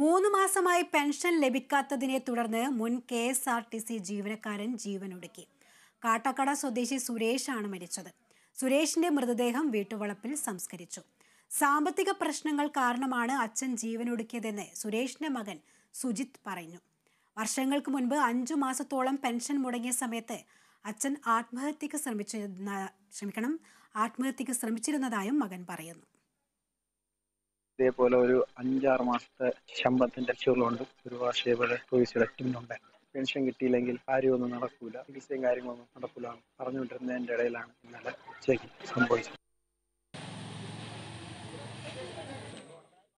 മൂന്ന് മാസമായി പെൻഷൻ ലഭിക്കാത്തതിനെ തുടർന്ന് മുൻ K S R T C ജീവനക്കാരൻ ജീവനൊടുക്കി കാട്ടക്കട സ്വദേശി സുരേഷാണ് മരിച്ചത് സുരേഷിന്റെ മൃതദേഹം വീട്ടുവളപ്പിൽ സംസ്കരിച്ചു സാമ്പത്തിക പ്രശ്നങ്ങൾ കാരണമാണ് അച്ഛൻ ജീവനൊടുക്കിയതെന്ന് സുരേഷിന്റെ മകൻ സുജിത് പറഞ്ഞു വർഷങ്ങൾക്ക് മുൻപ് അഞ്ചു മാസത്തോളം പെൻഷൻ മുടങ്ങിയ സമയത്ത് അച്ഛൻ ആത്മഹത്യക്ക് ശ്രമിച്ചിരുന്ന ക്ഷമിക്കണം ആത്മഹത്യക്ക് ശ്രമിച്ചിരുന്നതായും മകൻ പറയുന്നു ഇതേപോലെ ഒരു അഞ്ചാറ് മാസത്തെ ശമ്പളത്തിന്റെ ലക്ഷ്യങ്ങളുണ്ട് ഒരു വർഷയുടെ ടൂറിസ്റ്റ് ഇടയ്ക്കുന്നുണ്ട് പെൻഷൻ കിട്ടിയില്ലെങ്കിൽ കാര്യമൊന്നും നടക്കൂല ചികിത്സയും കാര്യങ്ങളൊന്നും നടക്കൂല പറഞ്ഞുകൊണ്ടിരുന്നതിന്റെ ഇടയിലാണ് ഇന്നലെ ഉച്ചയ്ക്ക് സംഭവിച്ചത്